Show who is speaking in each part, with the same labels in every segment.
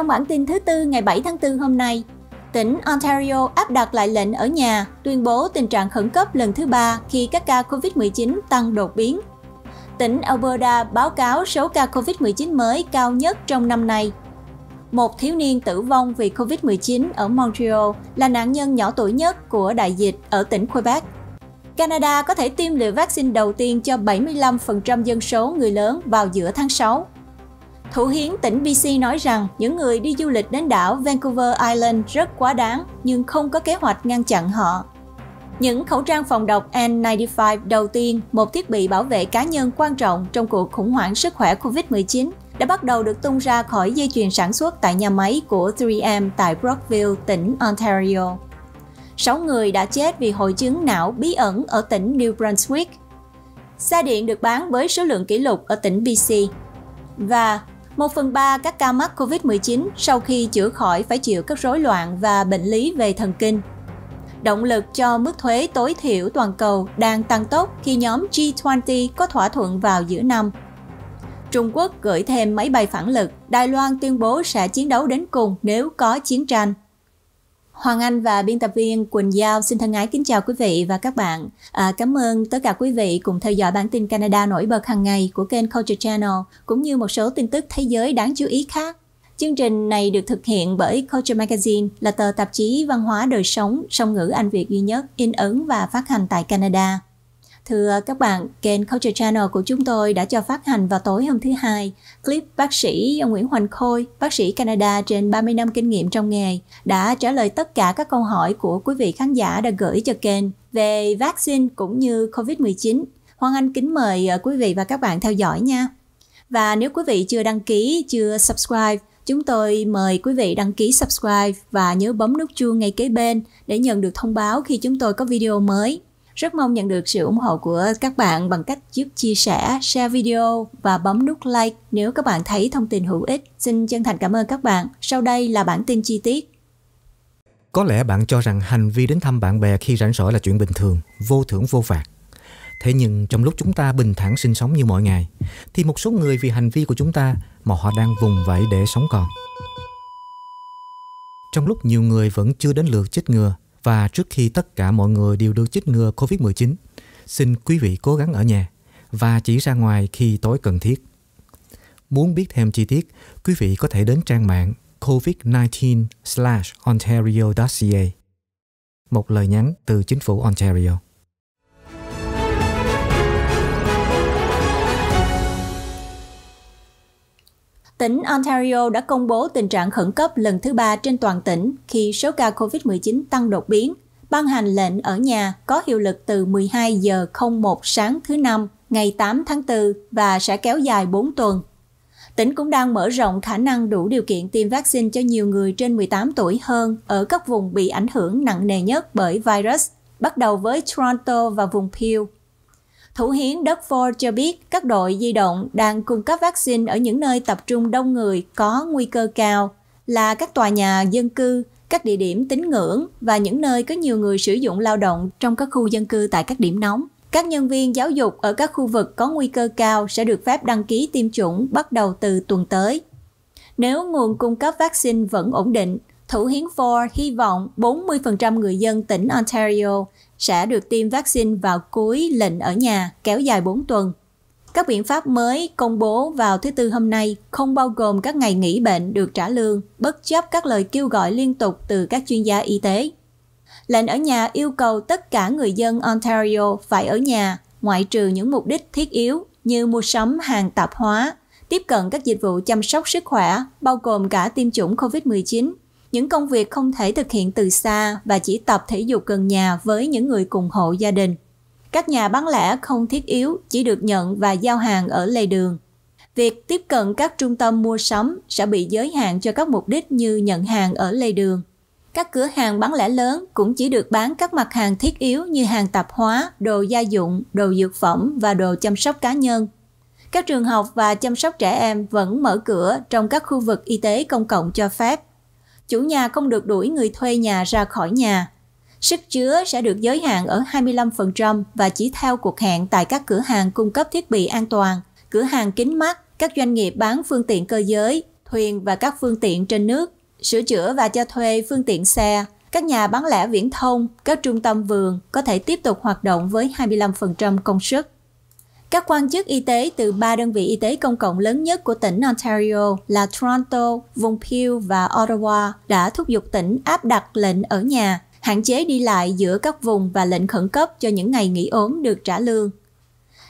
Speaker 1: Trong bản tin thứ tư ngày 7 tháng 4 hôm nay, tỉnh Ontario áp đặt lại lệnh ở nhà, tuyên bố tình trạng khẩn cấp lần thứ ba khi các ca COVID-19 tăng đột biến. Tỉnh Alberta báo cáo số ca COVID-19 mới cao nhất trong năm nay. Một thiếu niên tử vong vì COVID-19 ở Montreal là nạn nhân nhỏ tuổi nhất của đại dịch ở tỉnh Quebec. Canada có thể tiêm liều vaccine đầu tiên cho 75% dân số người lớn vào giữa tháng 6. Thủ hiến tỉnh BC nói rằng những người đi du lịch đến đảo Vancouver Island rất quá đáng nhưng không có kế hoạch ngăn chặn họ. Những khẩu trang phòng độc N95 đầu tiên, một thiết bị bảo vệ cá nhân quan trọng trong cuộc khủng hoảng sức khỏe COVID-19, đã bắt đầu được tung ra khỏi dây chuyền sản xuất tại nhà máy của 3M tại Brockville, tỉnh Ontario. Sáu người đã chết vì hội chứng não bí ẩn ở tỉnh New Brunswick. Xe điện được bán với số lượng kỷ lục ở tỉnh BC. Và 1 phần 3 các ca mắc COVID-19 sau khi chữa khỏi phải chịu các rối loạn và bệnh lý về thần kinh. Động lực cho mức thuế tối thiểu toàn cầu đang tăng tốc khi nhóm G20 có thỏa thuận vào giữa năm. Trung Quốc gửi thêm máy bay phản lực, Đài Loan tuyên bố sẽ chiến đấu đến cùng nếu có chiến tranh. Hoàng Anh và biên tập viên Quỳnh Giao xin thân ái kính chào quý vị và các bạn. À, cảm ơn tất cả quý vị cùng theo dõi bản tin Canada nổi bật hàng ngày của kênh Culture Channel cũng như một số tin tức thế giới đáng chú ý khác. Chương trình này được thực hiện bởi Culture Magazine là tờ tạp chí văn hóa đời sống song ngữ Anh Việt duy nhất in ấn và phát hành tại Canada. Thưa các bạn, kênh Culture Channel của chúng tôi đã cho phát hành vào tối hôm thứ Hai clip bác sĩ Nguyễn Hoành Khôi, bác sĩ Canada trên 30 năm kinh nghiệm trong nghề, đã trả lời tất cả các câu hỏi của quý vị khán giả đã gửi cho kênh về vaccine cũng như COVID-19. Hoàng Anh kính mời ờ, quý vị và các bạn theo dõi nha. Và nếu quý vị chưa đăng ký, chưa subscribe, chúng tôi mời quý vị đăng ký subscribe và nhớ bấm nút chuông ngay kế bên để nhận được thông báo khi chúng tôi có video mới. Rất mong nhận được sự ủng hộ của các bạn bằng cách giúp chia sẻ, share video và bấm nút like nếu các bạn thấy thông tin hữu ích. Xin chân thành cảm ơn các bạn. Sau đây là bản tin chi tiết.
Speaker 2: Có lẽ bạn cho rằng hành vi đến thăm bạn bè khi rảnh rỗi là chuyện bình thường, vô thưởng vô phạt. Thế nhưng trong lúc chúng ta bình thản sinh sống như mọi ngày thì một số người vì hành vi của chúng ta mà họ đang vùng vẫy để sống còn. Trong lúc nhiều người vẫn chưa đến lượt chích ngừa và trước khi tất cả mọi người đều được chích ngừa COVID-19, xin quý vị cố gắng ở nhà và chỉ ra ngoài khi tối cần thiết. Muốn biết thêm chi tiết, quý vị có thể đến trang mạng covid19/ontario.ca. Một lời nhắn từ chính phủ Ontario.
Speaker 1: tỉnh Ontario đã công bố tình trạng khẩn cấp lần thứ ba trên toàn tỉnh khi số ca COVID-19 tăng đột biến, ban hành lệnh ở nhà có hiệu lực từ 12 giờ 01 sáng thứ Năm, ngày 8 tháng 4 và sẽ kéo dài 4 tuần. Tỉnh cũng đang mở rộng khả năng đủ điều kiện tiêm vaccine cho nhiều người trên 18 tuổi hơn ở các vùng bị ảnh hưởng nặng nề nhất bởi virus, bắt đầu với Toronto và vùng Peel. Thủ hiến Doug Ford cho biết các đội di động đang cung cấp vaccine ở những nơi tập trung đông người có nguy cơ cao là các tòa nhà dân cư, các địa điểm tín ngưỡng và những nơi có nhiều người sử dụng lao động trong các khu dân cư tại các điểm nóng. Các nhân viên giáo dục ở các khu vực có nguy cơ cao sẽ được phép đăng ký tiêm chủng bắt đầu từ tuần tới. Nếu nguồn cung cấp vaccine vẫn ổn định, Thủ hiến Ford hy vọng 40% người dân tỉnh Ontario sẽ được tiêm vaccine vào cuối lệnh ở nhà kéo dài 4 tuần. Các biện pháp mới công bố vào thứ Tư hôm nay không bao gồm các ngày nghỉ bệnh được trả lương, bất chấp các lời kêu gọi liên tục từ các chuyên gia y tế. Lệnh ở nhà yêu cầu tất cả người dân Ontario phải ở nhà, ngoại trừ những mục đích thiết yếu như mua sắm hàng tạp hóa, tiếp cận các dịch vụ chăm sóc sức khỏe, bao gồm cả tiêm chủng COVID-19 những công việc không thể thực hiện từ xa và chỉ tập thể dục gần nhà với những người cùng hộ gia đình. Các nhà bán lẻ không thiết yếu chỉ được nhận và giao hàng ở lề đường. Việc tiếp cận các trung tâm mua sắm sẽ bị giới hạn cho các mục đích như nhận hàng ở lề đường. Các cửa hàng bán lẻ lớn cũng chỉ được bán các mặt hàng thiết yếu như hàng tạp hóa, đồ gia dụng, đồ dược phẩm và đồ chăm sóc cá nhân. Các trường học và chăm sóc trẻ em vẫn mở cửa trong các khu vực y tế công cộng cho phép chủ nhà không được đuổi người thuê nhà ra khỏi nhà. Sức chứa sẽ được giới hạn ở 25% và chỉ theo cuộc hẹn tại các cửa hàng cung cấp thiết bị an toàn, cửa hàng kính mắt, các doanh nghiệp bán phương tiện cơ giới, thuyền và các phương tiện trên nước, sửa chữa và cho thuê phương tiện xe, các nhà bán lẻ viễn thông, các trung tâm vườn có thể tiếp tục hoạt động với 25% công suất. Các quan chức y tế từ ba đơn vị y tế công cộng lớn nhất của tỉnh Ontario là Toronto, vùng Peel và Ottawa đã thúc giục tỉnh áp đặt lệnh ở nhà, hạn chế đi lại giữa các vùng và lệnh khẩn cấp cho những ngày nghỉ ốm được trả lương.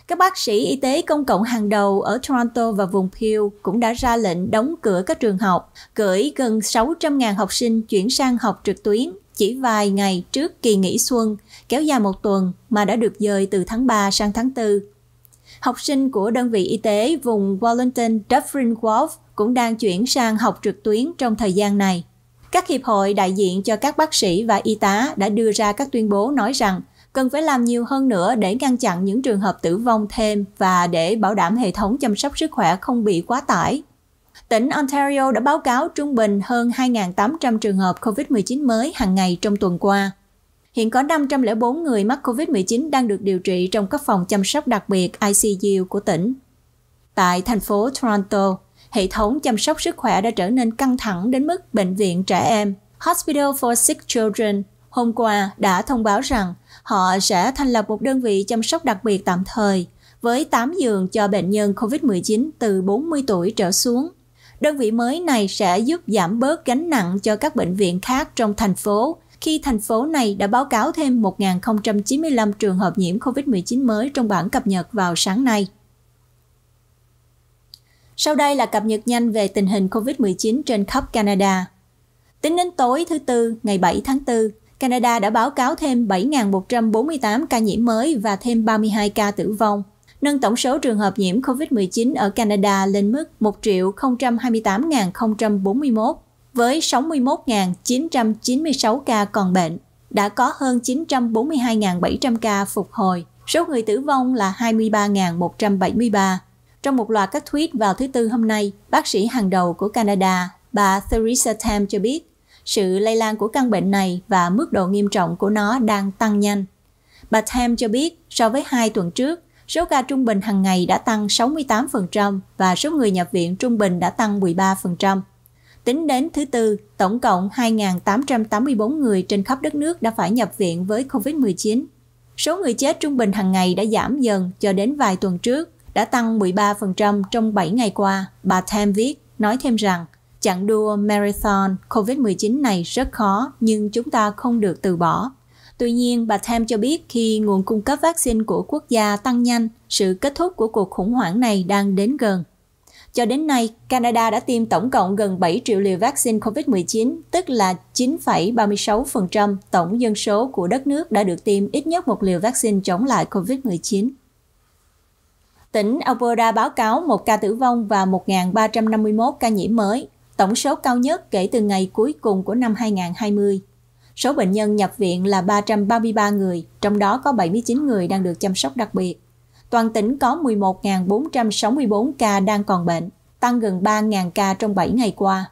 Speaker 1: Các bác sĩ y tế công cộng hàng đầu ở Toronto và vùng Peel cũng đã ra lệnh đóng cửa các trường học, gửi gần 600.000 học sinh chuyển sang học trực tuyến chỉ vài ngày trước kỳ nghỉ xuân, kéo dài một tuần mà đã được dời từ tháng 3 sang tháng 4 học sinh của đơn vị y tế vùng Wellington Dufferin Wharf cũng đang chuyển sang học trực tuyến trong thời gian này. Các hiệp hội đại diện cho các bác sĩ và y tá đã đưa ra các tuyên bố nói rằng cần phải làm nhiều hơn nữa để ngăn chặn những trường hợp tử vong thêm và để bảo đảm hệ thống chăm sóc sức khỏe không bị quá tải. Tỉnh Ontario đã báo cáo trung bình hơn 2.800 trường hợp COVID-19 mới hàng ngày trong tuần qua. Hiện có 504 người mắc COVID-19 đang được điều trị trong các phòng chăm sóc đặc biệt ICU của tỉnh. Tại thành phố Toronto, hệ thống chăm sóc sức khỏe đã trở nên căng thẳng đến mức Bệnh viện Trẻ Em Hospital for Sick Children hôm qua đã thông báo rằng họ sẽ thành lập một đơn vị chăm sóc đặc biệt tạm thời với 8 giường cho bệnh nhân COVID-19 từ 40 tuổi trở xuống. Đơn vị mới này sẽ giúp giảm bớt gánh nặng cho các bệnh viện khác trong thành phố khi thành phố này đã báo cáo thêm 1.095 trường hợp nhiễm COVID-19 mới trong bản cập nhật vào sáng nay. Sau đây là cập nhật nhanh về tình hình COVID-19 trên khắp Canada. Tính đến tối thứ Tư, ngày 7 tháng 4, Canada đã báo cáo thêm 7.148 ca nhiễm mới và thêm 32 ca tử vong, nâng tổng số trường hợp nhiễm COVID-19 ở Canada lên mức 1.028.041 với 61.996 ca còn bệnh, đã có hơn 942.700 ca phục hồi. Số người tử vong là 23.173. Trong một loạt các tweet vào thứ Tư hôm nay, bác sĩ hàng đầu của Canada, bà Theresa Tam cho biết, sự lây lan của căn bệnh này và mức độ nghiêm trọng của nó đang tăng nhanh. Bà Tam cho biết, so với hai tuần trước, số ca trung bình hàng ngày đã tăng 68% và số người nhập viện trung bình đã tăng 13%. Tính đến thứ Tư, tổng cộng 2.884 người trên khắp đất nước đã phải nhập viện với COVID-19. Số người chết trung bình hàng ngày đã giảm dần cho đến vài tuần trước, đã tăng 13% trong 7 ngày qua, bà Tham viết, nói thêm rằng chặng đua marathon COVID-19 này rất khó nhưng chúng ta không được từ bỏ. Tuy nhiên, bà Tham cho biết khi nguồn cung cấp vaccine của quốc gia tăng nhanh, sự kết thúc của cuộc khủng hoảng này đang đến gần. Cho đến nay, Canada đã tiêm tổng cộng gần 7 triệu liều vaccine COVID-19, tức là 9,36% tổng dân số của đất nước đã được tiêm ít nhất một liều vaccine chống lại COVID-19. Tỉnh Alberta báo cáo một ca tử vong và 1.351 ca nhiễm mới, tổng số cao nhất kể từ ngày cuối cùng của năm 2020. Số bệnh nhân nhập viện là 333 người, trong đó có 79 người đang được chăm sóc đặc biệt toàn tỉnh có 11.464 ca đang còn bệnh, tăng gần 3.000 ca trong 7 ngày qua.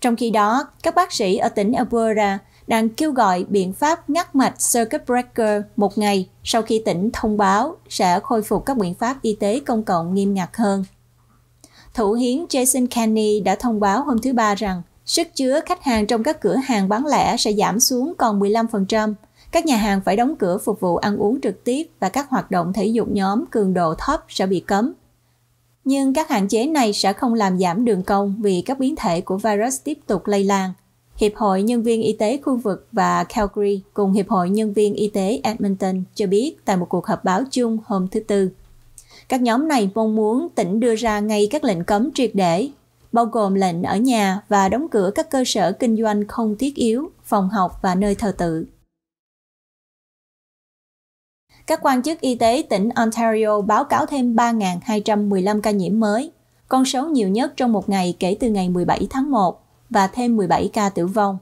Speaker 1: Trong khi đó, các bác sĩ ở tỉnh Alberta đang kêu gọi biện pháp ngắt mạch circuit breaker một ngày sau khi tỉnh thông báo sẽ khôi phục các biện pháp y tế công cộng nghiêm ngặt hơn. Thủ hiến Jason Kenney đã thông báo hôm thứ Ba rằng sức chứa khách hàng trong các cửa hàng bán lẻ sẽ giảm xuống còn 15% các nhà hàng phải đóng cửa phục vụ ăn uống trực tiếp và các hoạt động thể dục nhóm cường độ thấp sẽ bị cấm. Nhưng các hạn chế này sẽ không làm giảm đường cong vì các biến thể của virus tiếp tục lây lan. Hiệp hội Nhân viên Y tế khu vực và Calgary cùng Hiệp hội Nhân viên Y tế Edmonton cho biết tại một cuộc họp báo chung hôm thứ Tư. Các nhóm này mong muốn tỉnh đưa ra ngay các lệnh cấm triệt để, bao gồm lệnh ở nhà và đóng cửa các cơ sở kinh doanh không thiết yếu, phòng học và nơi thờ tự. Các quan chức y tế tỉnh Ontario báo cáo thêm 3.215 ca nhiễm mới, con số nhiều nhất trong một ngày kể từ ngày 17 tháng 1 và thêm 17 ca tử vong.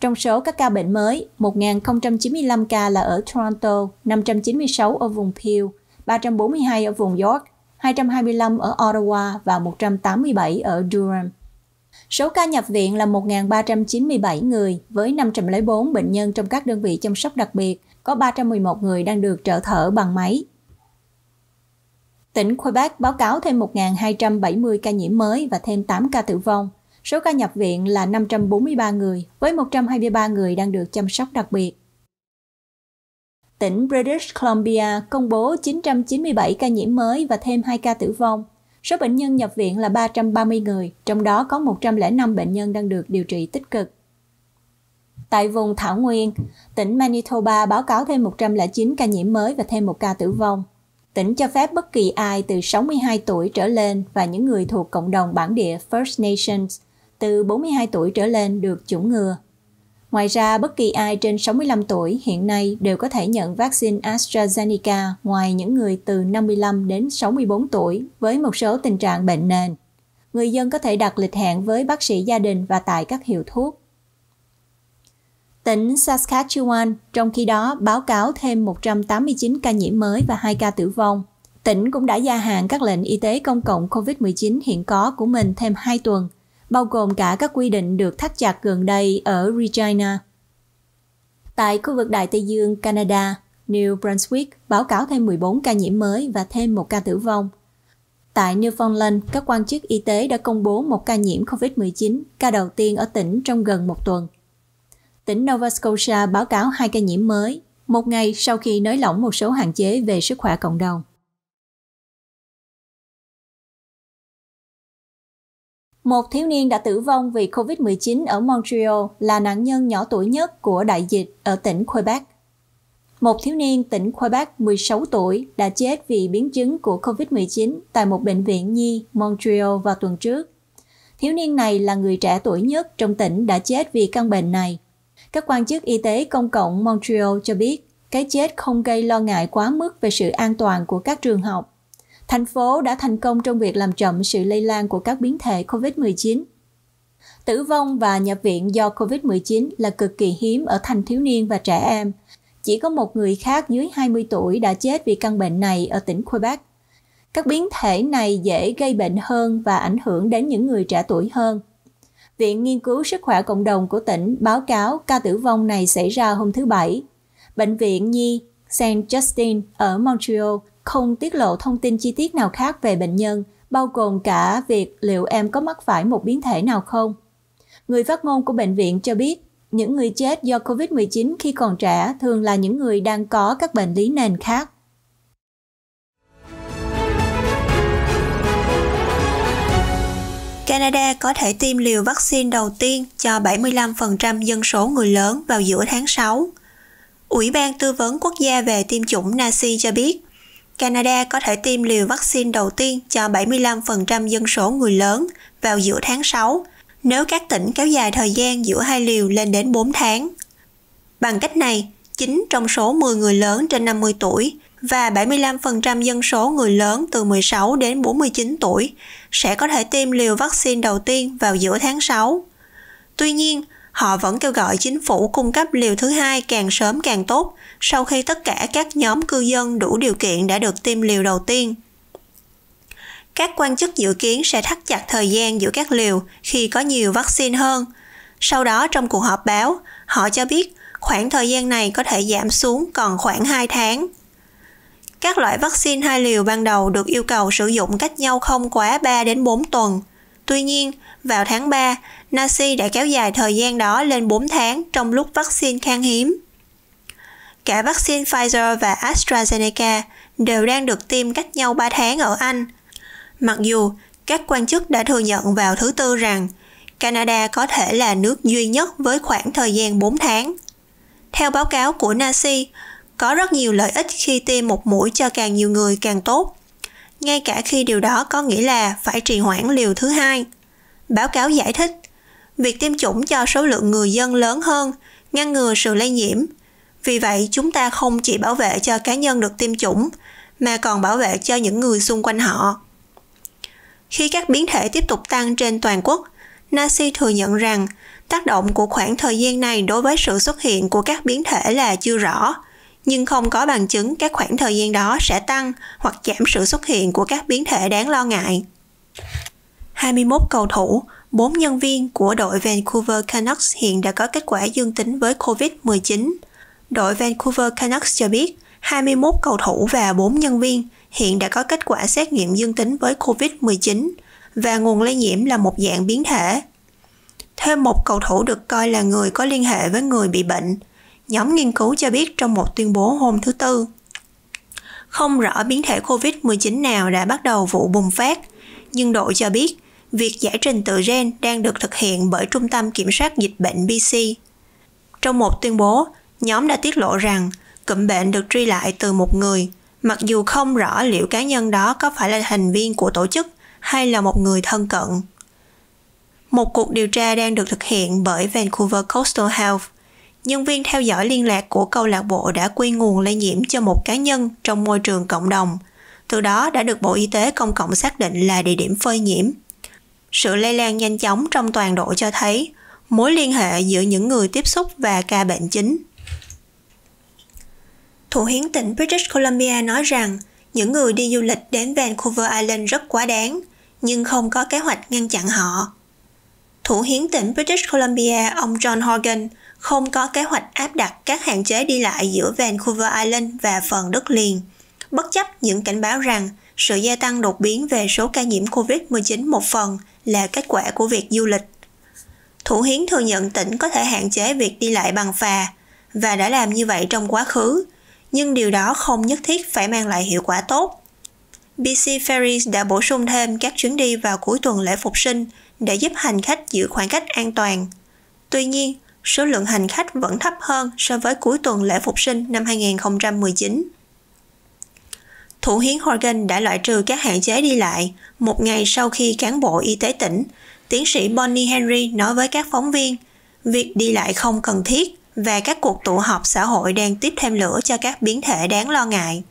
Speaker 1: Trong số các ca bệnh mới, 1.095 ca là ở Toronto, 596 ở vùng Peel, 342 ở vùng York, 225 ở Ottawa và 187 ở Durham. Số ca nhập viện là 1.397 người với 504 bệnh nhân trong các đơn vị chăm sóc đặc biệt có 311 người đang được trợ thở bằng máy. Tỉnh Quebec báo cáo thêm 1.270 ca nhiễm mới và thêm 8 ca tử vong. Số ca nhập viện là 543 người, với 123 người đang được chăm sóc đặc biệt. Tỉnh British Columbia công bố 997 ca nhiễm mới và thêm 2 ca tử vong. Số bệnh nhân nhập viện là 330 người, trong đó có 105 bệnh nhân đang được điều trị tích cực. Tại vùng Thảo Nguyên, tỉnh Manitoba báo cáo thêm 109 ca nhiễm mới và thêm một ca tử vong. Tỉnh cho phép bất kỳ ai từ 62 tuổi trở lên và những người thuộc cộng đồng bản địa First Nations từ 42 tuổi trở lên được chủng ngừa. Ngoài ra, bất kỳ ai trên 65 tuổi hiện nay đều có thể nhận vaccine AstraZeneca ngoài những người từ 55 đến 64 tuổi với một số tình trạng bệnh nền. Người dân có thể đặt lịch hẹn với bác sĩ gia đình và tại các hiệu thuốc Tỉnh Saskatchewan trong khi đó báo cáo thêm 189 ca nhiễm mới và 2 ca tử vong. Tỉnh cũng đã gia hạn các lệnh y tế công cộng COVID-19 hiện có của mình thêm 2 tuần, bao gồm cả các quy định được thắt chặt gần đây ở Regina. Tại khu vực Đại Tây Dương, Canada, New Brunswick báo cáo thêm 14 ca nhiễm mới và thêm một ca tử vong. Tại Newfoundland, các quan chức y tế đã công bố một ca nhiễm COVID-19, ca đầu tiên ở tỉnh trong gần một tuần tỉnh Nova Scotia báo cáo hai ca nhiễm mới, một ngày sau khi nới lỏng một số hạn chế về sức khỏe cộng đồng. Một thiếu niên đã tử vong vì COVID-19 ở Montreal là nạn nhân nhỏ tuổi nhất của đại dịch ở tỉnh Quebec. Một thiếu niên tỉnh Quebec 16 tuổi đã chết vì biến chứng của COVID-19 tại một bệnh viện nhi Montreal vào tuần trước. Thiếu niên này là người trẻ tuổi nhất trong tỉnh đã chết vì căn bệnh này. Các quan chức y tế công cộng Montreal cho biết cái chết không gây lo ngại quá mức về sự an toàn của các trường học. Thành phố đã thành công trong việc làm chậm sự lây lan của các biến thể COVID-19. Tử vong và nhập viện do COVID-19 là cực kỳ hiếm ở thanh thiếu niên và trẻ em. Chỉ có một người khác dưới 20 tuổi đã chết vì căn bệnh này ở tỉnh Quebec. Các biến thể này dễ gây bệnh hơn và ảnh hưởng đến những người trẻ tuổi hơn. Viện Nghiên cứu Sức khỏe Cộng đồng của tỉnh báo cáo ca tử vong này xảy ra hôm thứ Bảy. Bệnh viện Nhi St. Justin ở Montreal không tiết lộ thông tin chi tiết nào khác về bệnh nhân, bao gồm cả việc liệu em có mắc phải một biến thể nào không. Người phát ngôn của bệnh viện cho biết, những người chết do COVID-19 khi còn trẻ thường là những người đang có các bệnh lý nền khác.
Speaker 3: Canada có thể tiêm liều vaccine đầu tiên cho 75% dân số người lớn vào giữa tháng 6. Ủy ban Tư vấn Quốc gia về tiêm chủng NACI cho biết, Canada có thể tiêm liều vaccine đầu tiên cho 75% dân số người lớn vào giữa tháng 6, nếu các tỉnh kéo dài thời gian giữa hai liều lên đến 4 tháng. Bằng cách này, 9 trong số 10 người lớn trên 50 tuổi và 75% dân số người lớn từ 16 đến 49 tuổi sẽ có thể tiêm liều vaccine đầu tiên vào giữa tháng 6. Tuy nhiên, họ vẫn kêu gọi chính phủ cung cấp liều thứ hai càng sớm càng tốt sau khi tất cả các nhóm cư dân đủ điều kiện đã được tiêm liều đầu tiên. Các quan chức dự kiến sẽ thắt chặt thời gian giữa các liều khi có nhiều vaccine hơn. Sau đó trong cuộc họp báo, họ cho biết khoảng thời gian này có thể giảm xuống còn khoảng 2 tháng – các loại vaccine hai liều ban đầu được yêu cầu sử dụng cách nhau không quá 3 đến 4 tuần. Tuy nhiên, vào tháng 3, Nazi đã kéo dài thời gian đó lên 4 tháng trong lúc vaccine khan hiếm. Cả vaccine Pfizer và AstraZeneca đều đang được tiêm cách nhau 3 tháng ở Anh. Mặc dù các quan chức đã thừa nhận vào thứ Tư rằng Canada có thể là nước duy nhất với khoảng thời gian 4 tháng. Theo báo cáo của NACI, có rất nhiều lợi ích khi tiêm một mũi cho càng nhiều người càng tốt. Ngay cả khi điều đó có nghĩa là phải trì hoãn liều thứ hai. Báo cáo giải thích, việc tiêm chủng cho số lượng người dân lớn hơn ngăn ngừa sự lây nhiễm. Vì vậy, chúng ta không chỉ bảo vệ cho cá nhân được tiêm chủng mà còn bảo vệ cho những người xung quanh họ. Khi các biến thể tiếp tục tăng trên toàn quốc, Nasi thừa nhận rằng tác động của khoảng thời gian này đối với sự xuất hiện của các biến thể là chưa rõ nhưng không có bằng chứng các khoảng thời gian đó sẽ tăng hoặc giảm sự xuất hiện của các biến thể đáng lo ngại. 21 cầu thủ, 4 nhân viên của đội Vancouver Canucks hiện đã có kết quả dương tính với COVID-19. Đội Vancouver Canucks cho biết 21 cầu thủ và 4 nhân viên hiện đã có kết quả xét nghiệm dương tính với COVID-19 và nguồn lây nhiễm là một dạng biến thể. Thêm một cầu thủ được coi là người có liên hệ với người bị bệnh, nhóm nghiên cứu cho biết trong một tuyên bố hôm thứ Tư. Không rõ biến thể COVID-19 nào đã bắt đầu vụ bùng phát, nhưng đội cho biết việc giải trình tự gen đang được thực hiện bởi Trung tâm Kiểm soát Dịch bệnh BC. Trong một tuyên bố, nhóm đã tiết lộ rằng cụm bệnh được truy lại từ một người, mặc dù không rõ liệu cá nhân đó có phải là thành viên của tổ chức hay là một người thân cận. Một cuộc điều tra đang được thực hiện bởi Vancouver Coastal Health nhân viên theo dõi liên lạc của câu lạc bộ đã quy nguồn lây nhiễm cho một cá nhân trong môi trường cộng đồng, từ đó đã được Bộ Y tế công cộng xác định là địa điểm phơi nhiễm. Sự lây lan nhanh chóng trong toàn độ cho thấy mối liên hệ giữa những người tiếp xúc và ca bệnh chính. Thủ hiến tỉnh British Columbia nói rằng những người đi du lịch đến Vancouver Island rất quá đáng, nhưng không có kế hoạch ngăn chặn họ. Thủ hiến tỉnh British Columbia ông John Horgan không có kế hoạch áp đặt các hạn chế đi lại giữa Vancouver Island và phần đất liền, bất chấp những cảnh báo rằng sự gia tăng đột biến về số ca nhiễm COVID-19 một phần là kết quả của việc du lịch. Thủ hiến thừa nhận tỉnh có thể hạn chế việc đi lại bằng phà và đã làm như vậy trong quá khứ, nhưng điều đó không nhất thiết phải mang lại hiệu quả tốt. BC Ferries đã bổ sung thêm các chuyến đi vào cuối tuần lễ phục sinh để giúp hành khách giữ khoảng cách an toàn. Tuy nhiên, số lượng hành khách vẫn thấp hơn so với cuối tuần lễ phục sinh năm 2019. Thủ hiến Horgan đã loại trừ các hạn chế đi lại một ngày sau khi cán bộ y tế tỉnh, tiến sĩ Bonnie Henry nói với các phóng viên, việc đi lại không cần thiết và các cuộc tụ họp xã hội đang tiếp thêm lửa cho các biến thể đáng lo ngại.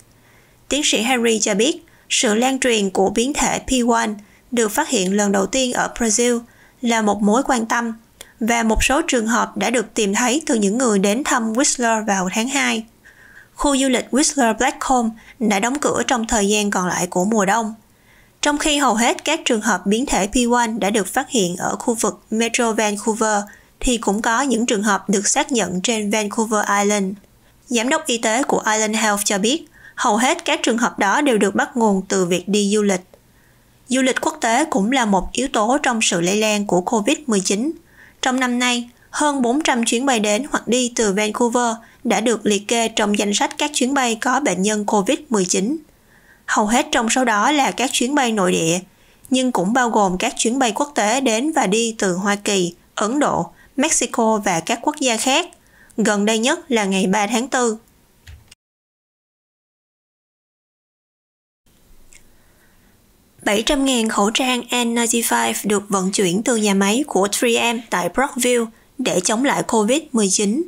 Speaker 3: Tiến sĩ Henry cho biết, sự lan truyền của biến thể P1 được phát hiện lần đầu tiên ở Brazil là một mối quan tâm và một số trường hợp đã được tìm thấy từ những người đến thăm Whistler vào tháng 2. Khu du lịch Whistler Blackcomb đã đóng cửa trong thời gian còn lại của mùa đông, trong khi hầu hết các trường hợp biến thể P1 đã được phát hiện ở khu vực Metro Vancouver, thì cũng có những trường hợp được xác nhận trên Vancouver Island. Giám đốc y tế của Island Health cho biết, hầu hết các trường hợp đó đều được bắt nguồn từ việc đi du lịch. Du lịch quốc tế cũng là một yếu tố trong sự lây lan của COVID-19, trong năm nay, hơn 400 chuyến bay đến hoặc đi từ Vancouver đã được liệt kê trong danh sách các chuyến bay có bệnh nhân COVID-19. Hầu hết trong số đó là các chuyến bay nội địa, nhưng cũng bao gồm các chuyến bay quốc tế đến và đi từ Hoa Kỳ, Ấn Độ, Mexico và các quốc gia khác. Gần đây nhất là ngày 3 tháng 4 700.000 khẩu trang N95 được vận chuyển từ nhà máy của 3M tại Brockville để chống lại COVID-19.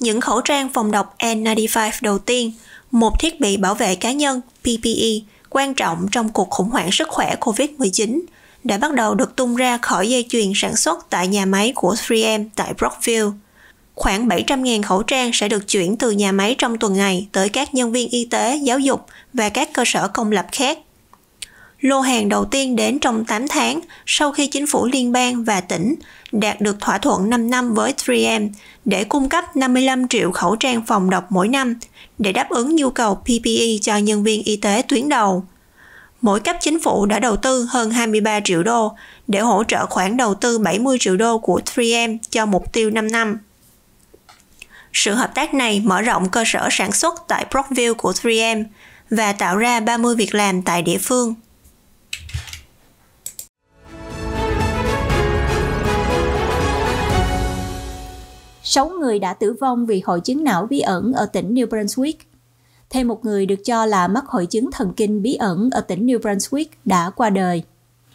Speaker 3: Những khẩu trang phòng độc N95 đầu tiên, một thiết bị bảo vệ cá nhân PPE quan trọng trong cuộc khủng hoảng sức khỏe COVID-19, đã bắt đầu được tung ra khỏi dây chuyền sản xuất tại nhà máy của 3M tại Brockville. Khoảng 700.000 khẩu trang sẽ được chuyển từ nhà máy trong tuần này tới các nhân viên y tế, giáo dục và các cơ sở công lập khác Lô hàng đầu tiên đến trong 8 tháng sau khi chính phủ liên bang và tỉnh đạt được thỏa thuận 5 năm với 3M để cung cấp 55 triệu khẩu trang phòng độc mỗi năm để đáp ứng nhu cầu PPE cho nhân viên y tế tuyến đầu. Mỗi cấp chính phủ đã đầu tư hơn 23 triệu đô để hỗ trợ khoản đầu tư 70 triệu đô của 3M cho mục tiêu 5 năm. Sự hợp tác này mở rộng cơ sở sản xuất tại Brockville của 3M và tạo ra 30 việc làm tại địa phương.
Speaker 1: 6 người đã tử vong vì hội chứng não bí ẩn ở tỉnh New Brunswick. Thêm một người được cho là mắc hội chứng thần kinh bí ẩn ở tỉnh New Brunswick đã qua đời.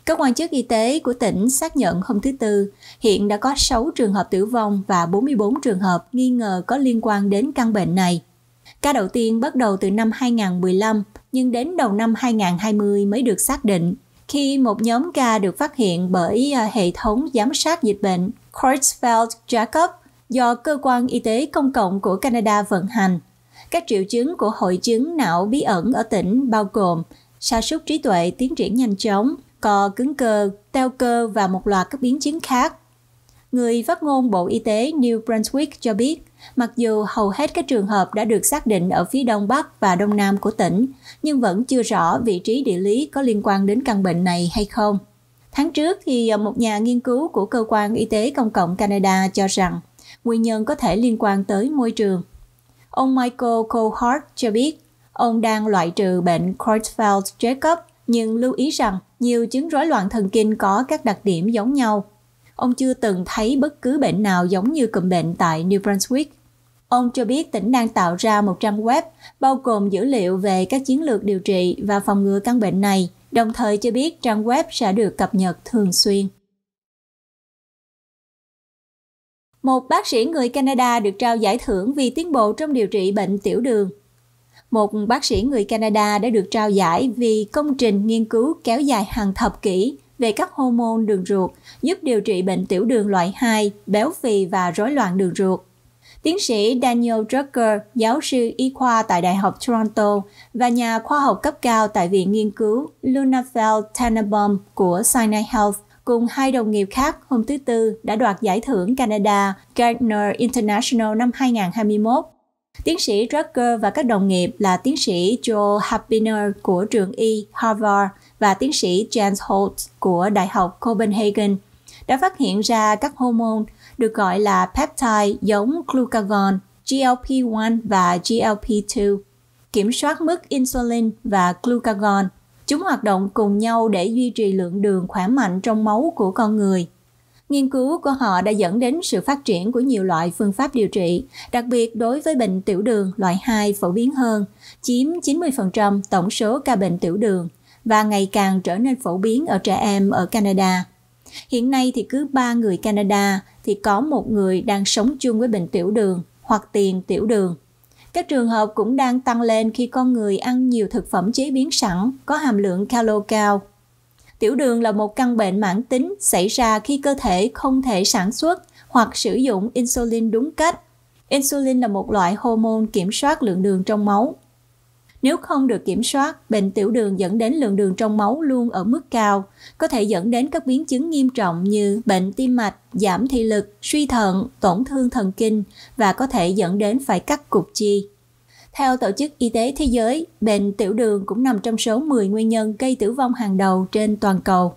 Speaker 1: Các quan chức y tế của tỉnh xác nhận hôm thứ Tư, hiện đã có 6 trường hợp tử vong và 44 trường hợp nghi ngờ có liên quan đến căn bệnh này. Ca đầu tiên bắt đầu từ năm 2015, nhưng đến đầu năm 2020 mới được xác định, khi một nhóm ca được phát hiện bởi à, hệ thống giám sát dịch bệnh Creutzfeldt-Jakob do cơ quan y tế công cộng của Canada vận hành. Các triệu chứng của hội chứng não bí ẩn ở tỉnh bao gồm sa sút trí tuệ tiến triển nhanh chóng, cò cứng cơ, teo cơ và một loạt các biến chứng khác. Người phát ngôn Bộ Y tế New Brunswick cho biết, mặc dù hầu hết các trường hợp đã được xác định ở phía đông bắc và đông nam của tỉnh, nhưng vẫn chưa rõ vị trí địa lý có liên quan đến căn bệnh này hay không. Tháng trước thì một nhà nghiên cứu của cơ quan y tế công cộng Canada cho rằng nguyên nhân có thể liên quan tới môi trường. Ông Michael Cohart cho biết, ông đang loại trừ bệnh Creutzfeldt-Jakob nhưng lưu ý rằng nhiều chứng rối loạn thần kinh có các đặc điểm giống nhau. Ông chưa từng thấy bất cứ bệnh nào giống như cụm bệnh tại New Brunswick. Ông cho biết tỉnh đang tạo ra một trang web bao gồm dữ liệu về các chiến lược điều trị và phòng ngừa căn bệnh này, đồng thời cho biết trang web sẽ được cập nhật thường xuyên. Một bác sĩ người Canada được trao giải thưởng vì tiến bộ trong điều trị bệnh tiểu đường. Một bác sĩ người Canada đã được trao giải vì công trình nghiên cứu kéo dài hàng thập kỷ về các hormone đường ruột giúp điều trị bệnh tiểu đường loại 2, béo phì và rối loạn đường ruột. Tiến sĩ Daniel Drucker, giáo sư y khoa tại Đại học Toronto và nhà khoa học cấp cao tại Viện Nghiên cứu Lunafeld Tannenbaum của Sinai Health, cùng hai đồng nghiệp khác hôm thứ Tư đã đoạt giải thưởng Canada Gardner International năm 2021. Tiến sĩ Drucker và các đồng nghiệp là tiến sĩ Joe Happiner của trường Y Harvard và tiến sĩ Jens Holt của Đại học Copenhagen đã phát hiện ra các hormone được gọi là peptide giống glucagon, GLP-1 và GLP-2, kiểm soát mức insulin và glucagon – Chúng hoạt động cùng nhau để duy trì lượng đường khỏe mạnh trong máu của con người. Nghiên cứu của họ đã dẫn đến sự phát triển của nhiều loại phương pháp điều trị, đặc biệt đối với bệnh tiểu đường loại 2 phổ biến hơn, chiếm 90% tổng số ca bệnh tiểu đường và ngày càng trở nên phổ biến ở trẻ em ở Canada. Hiện nay thì cứ 3 người Canada thì có một người đang sống chung với bệnh tiểu đường hoặc tiền tiểu đường. Các trường hợp cũng đang tăng lên khi con người ăn nhiều thực phẩm chế biến sẵn có hàm lượng calo cao. Tiểu đường là một căn bệnh mãn tính xảy ra khi cơ thể không thể sản xuất hoặc sử dụng insulin đúng cách. Insulin là một loại hormone kiểm soát lượng đường trong máu. Nếu không được kiểm soát, bệnh tiểu đường dẫn đến lượng đường trong máu luôn ở mức cao, có thể dẫn đến các biến chứng nghiêm trọng như bệnh tim mạch, giảm thị lực, suy thận, tổn thương thần kinh và có thể dẫn đến phải cắt cục chi. Theo Tổ chức Y tế Thế giới, bệnh tiểu đường cũng nằm trong số 10 nguyên nhân gây tử vong hàng đầu trên toàn cầu.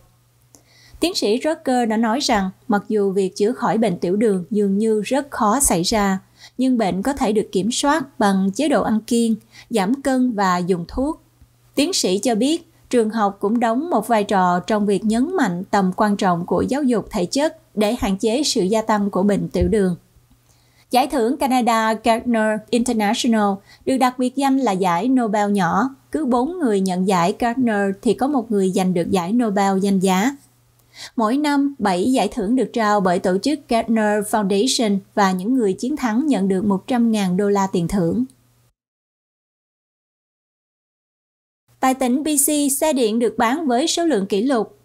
Speaker 1: Tiến sĩ Rocker đã nói rằng, mặc dù việc chữa khỏi bệnh tiểu đường dường như rất khó xảy ra, nhưng bệnh có thể được kiểm soát bằng chế độ ăn kiêng, giảm cân và dùng thuốc. Tiến sĩ cho biết, trường học cũng đóng một vai trò trong việc nhấn mạnh tầm quan trọng của giáo dục thể chất để hạn chế sự gia tăng của bệnh tiểu đường. Giải thưởng Canada Gardner International được đặt biệt danh là giải Nobel nhỏ. Cứ 4 người nhận giải Gardner thì có một người giành được giải Nobel danh giá. Mỗi năm, 7 giải thưởng được trao bởi tổ chức Gardner Foundation và những người chiến thắng nhận được 100.000 đô la tiền thưởng. Tại tỉnh BC, xe điện được bán với số lượng kỷ lục.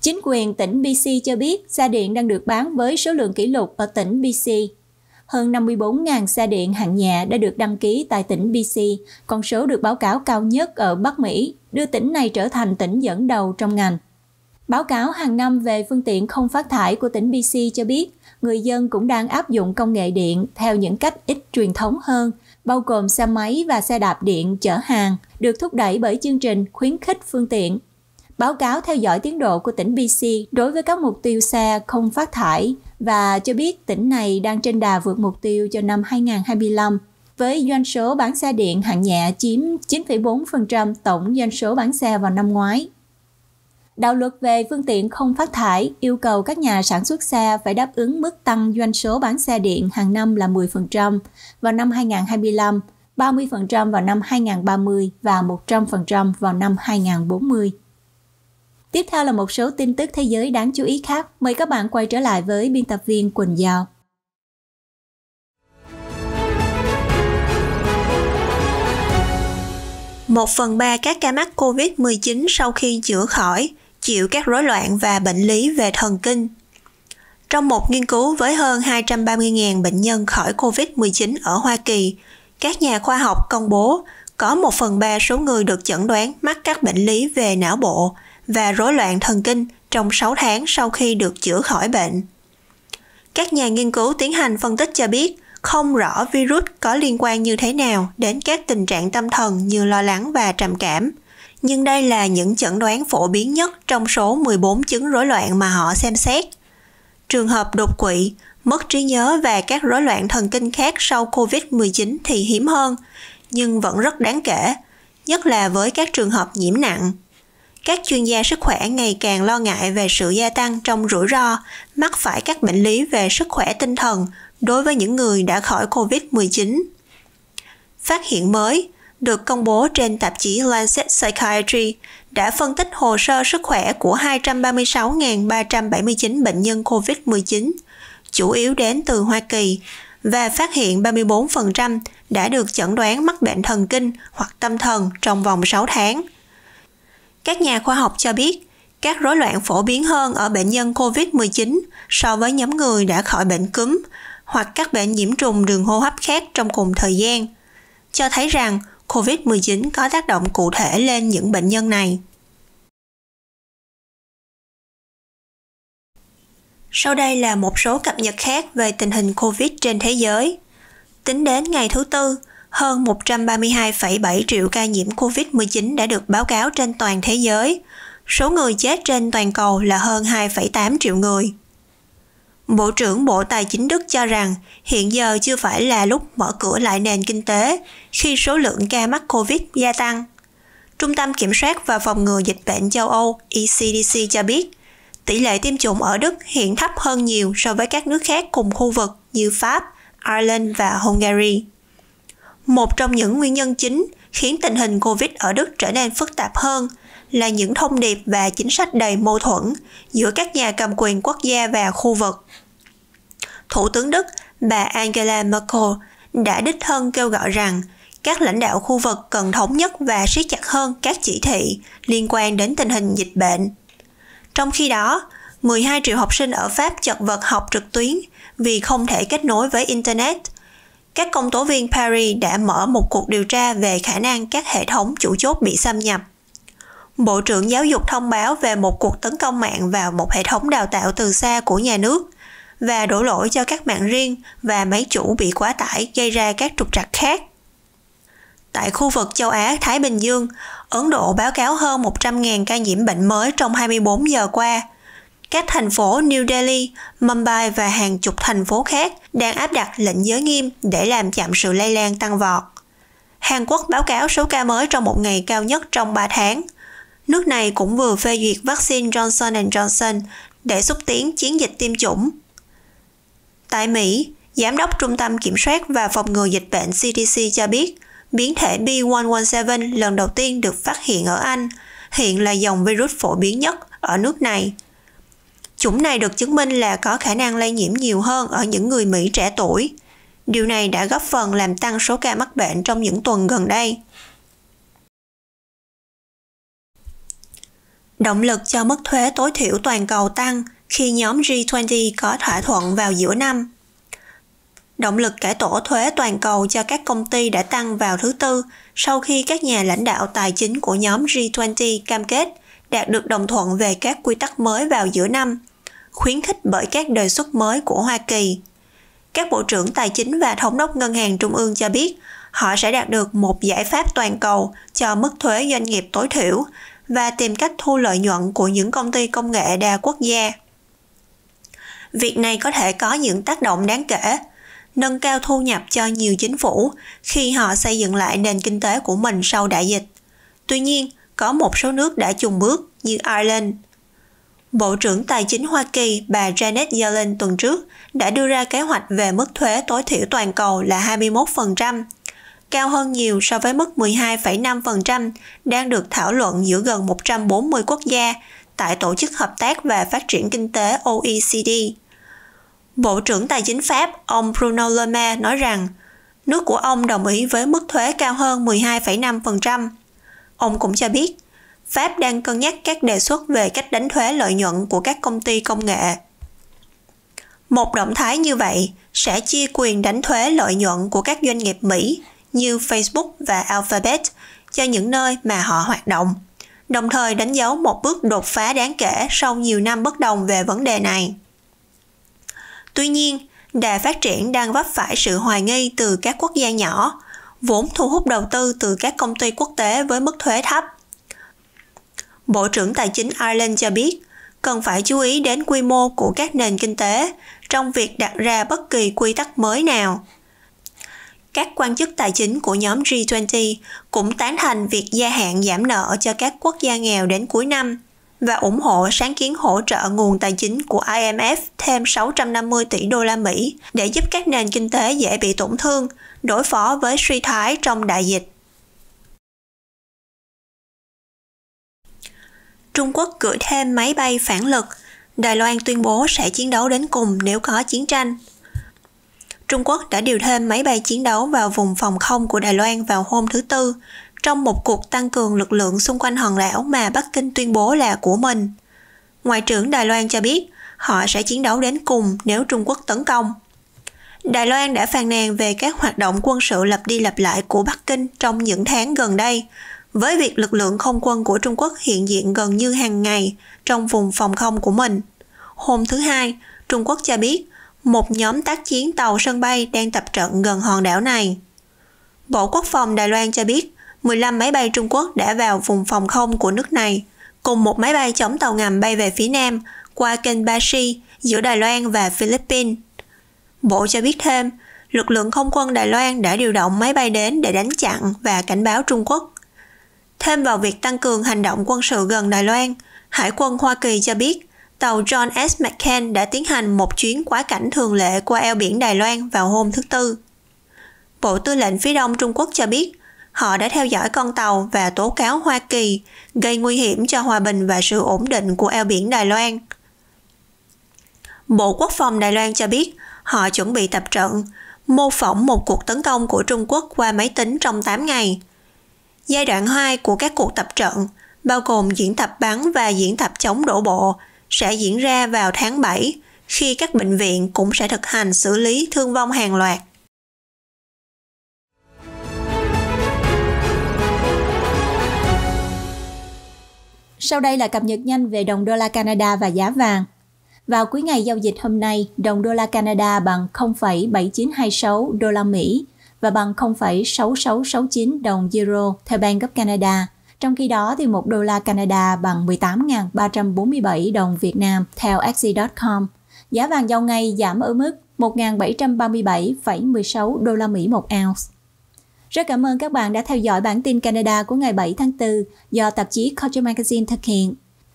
Speaker 1: Chính quyền tỉnh BC cho biết xe điện đang được bán với số lượng kỷ lục ở tỉnh BC. Hơn 54.000 xe điện hạng nhẹ đã được đăng ký tại tỉnh BC, con số được báo cáo cao nhất ở Bắc Mỹ, đưa tỉnh này trở thành tỉnh dẫn đầu trong ngành. Báo cáo hàng năm về phương tiện không phát thải của tỉnh BC cho biết, người dân cũng đang áp dụng công nghệ điện theo những cách ít truyền thống hơn, bao gồm xe máy và xe đạp điện chở hàng, được thúc đẩy bởi chương trình khuyến khích phương tiện. Báo cáo theo dõi tiến độ của tỉnh BC đối với các mục tiêu xe không phát thải và cho biết tỉnh này đang trên đà vượt mục tiêu cho năm 2025 với doanh số bán xe điện hạng nhẹ chiếm 9,4% tổng doanh số bán xe vào năm ngoái. Đạo luật về phương tiện không phát thải yêu cầu các nhà sản xuất xe phải đáp ứng mức tăng doanh số bán xe điện hàng năm là 10% vào năm 2025, 30% vào năm 2030 và 100% vào năm 2040. Tiếp theo là một số tin tức thế giới đáng chú ý khác. Mời các bạn quay trở lại với biên tập viên Quỳnh Giao.
Speaker 3: Một phần ba các ca mắc COVID-19 sau khi chữa khỏi chịu các rối loạn và bệnh lý về thần kinh. Trong một nghiên cứu với hơn 230.000 bệnh nhân khỏi COVID-19 ở Hoa Kỳ, các nhà khoa học công bố có một phần ba số người được chẩn đoán mắc các bệnh lý về não bộ và rối loạn thần kinh trong 6 tháng sau khi được chữa khỏi bệnh. Các nhà nghiên cứu tiến hành phân tích cho biết không rõ virus có liên quan như thế nào đến các tình trạng tâm thần như lo lắng và trầm cảm – nhưng đây là những chẩn đoán phổ biến nhất trong số 14 chứng rối loạn mà họ xem xét. Trường hợp đột quỵ, mất trí nhớ và các rối loạn thần kinh khác sau COVID-19 thì hiếm hơn, nhưng vẫn rất đáng kể, nhất là với các trường hợp nhiễm nặng. Các chuyên gia sức khỏe ngày càng lo ngại về sự gia tăng trong rủi ro mắc phải các bệnh lý về sức khỏe tinh thần đối với những người đã khỏi COVID-19. Phát hiện mới, được công bố trên tạp chí Lancet Psychiatry đã phân tích hồ sơ sức khỏe của 236.379 bệnh nhân COVID-19, chủ yếu đến từ Hoa Kỳ, và phát hiện 34% đã được chẩn đoán mắc bệnh thần kinh hoặc tâm thần trong vòng 6 tháng. Các nhà khoa học cho biết, các rối loạn phổ biến hơn ở bệnh nhân COVID-19 so với nhóm người đã khỏi bệnh cúm hoặc các bệnh nhiễm trùng đường hô hấp khác trong cùng thời gian, cho thấy rằng COVID-19 có tác động cụ thể lên những bệnh nhân này. Sau đây là một số cập nhật khác về tình hình COVID trên thế giới. Tính đến ngày thứ Tư, hơn 132,7 triệu ca nhiễm COVID-19 đã được báo cáo trên toàn thế giới. Số người chết trên toàn cầu là hơn 2,8 triệu người. Bộ trưởng Bộ Tài chính Đức cho rằng hiện giờ chưa phải là lúc mở cửa lại nền kinh tế khi số lượng ca mắc COVID gia tăng. Trung tâm Kiểm soát và Phòng ngừa Dịch bệnh châu Âu ECDC cho biết, tỷ lệ tiêm chủng ở Đức hiện thấp hơn nhiều so với các nước khác cùng khu vực như Pháp, Ireland và Hungary. Một trong những nguyên nhân chính khiến tình hình COVID ở Đức trở nên phức tạp hơn – là những thông điệp và chính sách đầy mâu thuẫn giữa các nhà cầm quyền quốc gia và khu vực. Thủ tướng Đức, bà Angela Merkel đã đích thân kêu gọi rằng các lãnh đạo khu vực cần thống nhất và siết chặt hơn các chỉ thị liên quan đến tình hình dịch bệnh. Trong khi đó, 12 triệu học sinh ở Pháp chật vật học trực tuyến vì không thể kết nối với Internet. Các công tố viên Paris đã mở một cuộc điều tra về khả năng các hệ thống chủ chốt bị xâm nhập Bộ trưởng Giáo dục thông báo về một cuộc tấn công mạng vào một hệ thống đào tạo từ xa của nhà nước và đổ lỗi cho các mạng riêng và máy chủ bị quá tải gây ra các trục trặc khác. Tại khu vực châu Á Thái Bình Dương, Ấn Độ báo cáo hơn 100.000 ca nhiễm bệnh mới trong 24 giờ qua. Các thành phố New Delhi, Mumbai và hàng chục thành phố khác đang áp đặt lệnh giới nghiêm để làm chậm sự lây lan tăng vọt. Hàn Quốc báo cáo số ca mới trong một ngày cao nhất trong 3 tháng – Nước này cũng vừa phê duyệt vaccine Johnson Johnson để xúc tiến chiến dịch tiêm chủng. Tại Mỹ, Giám đốc Trung tâm Kiểm soát và Phòng ngừa Dịch bệnh CDC cho biết, biến thể B117 lần đầu tiên được phát hiện ở Anh, hiện là dòng virus phổ biến nhất ở nước này. Chủng này được chứng minh là có khả năng lây nhiễm nhiều hơn ở những người Mỹ trẻ tuổi. Điều này đã góp phần làm tăng số ca mắc bệnh trong những tuần gần đây. Động lực cho mức thuế tối thiểu toàn cầu tăng khi nhóm G20 có thỏa thuận vào giữa năm. Động lực cải tổ thuế toàn cầu cho các công ty đã tăng vào thứ tư sau khi các nhà lãnh đạo tài chính của nhóm G20 cam kết đạt được đồng thuận về các quy tắc mới vào giữa năm, khuyến khích bởi các đề xuất mới của Hoa Kỳ. Các bộ trưởng tài chính và thống đốc ngân hàng trung ương cho biết họ sẽ đạt được một giải pháp toàn cầu cho mức thuế doanh nghiệp tối thiểu và tìm cách thu lợi nhuận của những công ty công nghệ đa quốc gia việc này có thể có những tác động đáng kể nâng cao thu nhập cho nhiều chính phủ khi họ xây dựng lại nền kinh tế của mình sau đại dịch tuy nhiên có một số nước đã chùng bước như ireland Bộ trưởng Tài chính Hoa Kỳ bà Janet Yellen tuần trước đã đưa ra kế hoạch về mức thuế tối thiểu toàn cầu là 21%, cao hơn nhiều so với mức 12,5% đang được thảo luận giữa gần 140 quốc gia tại Tổ chức Hợp tác và Phát triển Kinh tế OECD. Bộ trưởng Tài chính Pháp, ông Bruno Le Maire nói rằng, nước của ông đồng ý với mức thuế cao hơn 12,5%. Ông cũng cho biết, Pháp đang cân nhắc các đề xuất về cách đánh thuế lợi nhuận của các công ty công nghệ. Một động thái như vậy sẽ chia quyền đánh thuế lợi nhuận của các doanh nghiệp Mỹ như Facebook và Alphabet cho những nơi mà họ hoạt động, đồng thời đánh dấu một bước đột phá đáng kể sau nhiều năm bất đồng về vấn đề này. Tuy nhiên, đà phát triển đang vấp phải sự hoài nghi từ các quốc gia nhỏ, vốn thu hút đầu tư từ các công ty quốc tế với mức thuế thấp. Bộ trưởng Tài chính Ireland cho biết, cần phải chú ý đến quy mô của các nền kinh tế trong việc đặt ra bất kỳ quy tắc mới nào các quan chức tài chính của nhóm G20 cũng tán thành việc gia hạn giảm nợ cho các quốc gia nghèo đến cuối năm và ủng hộ sáng kiến hỗ trợ nguồn tài chính của IMF thêm 650 tỷ đô la Mỹ để giúp các nền kinh tế dễ bị tổn thương, đối phó với suy thoái trong đại dịch. Trung Quốc gửi thêm máy bay phản lực, Đài Loan tuyên bố sẽ chiến đấu đến cùng nếu có chiến tranh. Trung Quốc đã điều thêm máy bay chiến đấu vào vùng phòng không của Đài Loan vào hôm thứ Tư, trong một cuộc tăng cường lực lượng xung quanh hòn đảo mà Bắc Kinh tuyên bố là của mình. Ngoại trưởng Đài Loan cho biết họ sẽ chiến đấu đến cùng nếu Trung Quốc tấn công. Đài Loan đã phàn nàn về các hoạt động quân sự lặp đi lặp lại của Bắc Kinh trong những tháng gần đây, với việc lực lượng không quân của Trung Quốc hiện diện gần như hàng ngày trong vùng phòng không của mình. Hôm thứ Hai, Trung Quốc cho biết một nhóm tác chiến tàu sân bay đang tập trận gần hòn đảo này. Bộ Quốc phòng Đài Loan cho biết 15 máy bay Trung Quốc đã vào vùng phòng không của nước này, cùng một máy bay chống tàu ngầm bay về phía nam qua kênh Baxi giữa Đài Loan và Philippines. Bộ cho biết thêm, lực lượng không quân Đài Loan đã điều động máy bay đến để đánh chặn và cảnh báo Trung Quốc. Thêm vào việc tăng cường hành động quân sự gần Đài Loan, Hải quân Hoa Kỳ cho biết tàu John S. McCain đã tiến hành một chuyến quá cảnh thường lệ qua eo biển Đài Loan vào hôm thứ Tư. Bộ Tư lệnh phía Đông Trung Quốc cho biết, họ đã theo dõi con tàu và tố cáo Hoa Kỳ gây nguy hiểm cho hòa bình và sự ổn định của eo biển Đài Loan. Bộ Quốc phòng Đài Loan cho biết, họ chuẩn bị tập trận, mô phỏng một cuộc tấn công của Trung Quốc qua máy tính trong 8 ngày. Giai đoạn 2 của các cuộc tập trận bao gồm diễn tập bắn và diễn tập chống đổ bộ, sẽ diễn ra vào tháng 7 khi các bệnh viện cũng sẽ thực hành xử lý thương vong hàng loạt.
Speaker 1: Sau đây là cập nhật nhanh về đồng đô la Canada và giá vàng. Vào cuối ngày giao dịch hôm nay, đồng đô la Canada bằng 0,7926 đô la Mỹ và bằng 0,6669 đồng euro theo Bank of Canada. Trong khi đó, thì một đô la Canada bằng 18.347 đồng Việt Nam theo Axie.com. Giá vàng giao ngay giảm ở mức 1.737,16 đô la Mỹ một ounce. Rất cảm ơn các bạn đã theo dõi bản tin Canada của ngày 7 tháng 4 do tạp chí Culture Magazine thực hiện.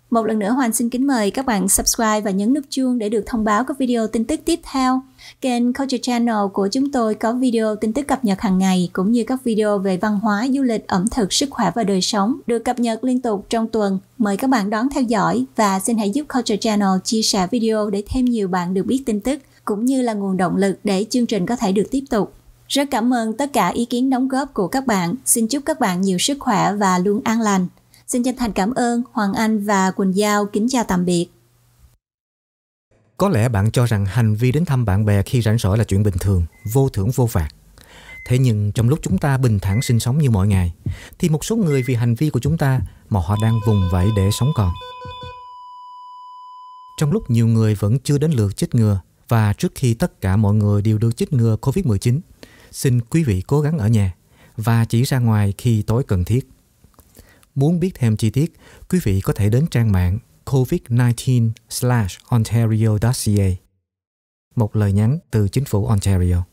Speaker 1: Một lần nữa Hoàng xin kính mời các bạn subscribe và nhấn nút chuông để được thông báo các video tin tức tiếp theo. Kênh Culture Channel của chúng tôi có video tin tức cập nhật hàng ngày cũng như các video về văn hóa, du lịch, ẩm thực, sức khỏe và đời sống được cập nhật liên tục trong tuần. Mời các bạn đón theo dõi và xin hãy giúp Culture Channel chia sẻ video để thêm nhiều bạn được biết tin tức cũng như là nguồn động lực để chương trình có thể được tiếp tục. Rất cảm ơn tất cả ý kiến đóng góp của các bạn. Xin chúc các bạn nhiều sức khỏe và luôn an lành. Xin chân thành cảm ơn Hoàng Anh và Quỳnh Giao. Kính chào tạm biệt.
Speaker 2: Có lẽ bạn cho rằng hành vi đến thăm bạn bè khi rảnh rỗi là chuyện bình thường, vô thưởng vô phạt. Thế nhưng trong lúc chúng ta bình thản sinh sống như mọi ngày thì một số người vì hành vi của chúng ta mà họ đang vùng vẫy để sống còn. Trong lúc nhiều người vẫn chưa đến lượt chích ngừa và trước khi tất cả mọi người đều được chích ngừa COVID-19, xin quý vị cố gắng ở nhà và chỉ ra ngoài khi tối cần thiết. Muốn biết thêm chi tiết, quý vị có thể đến trang mạng covid19/ontario.ca. Một lời nhắn từ chính phủ Ontario.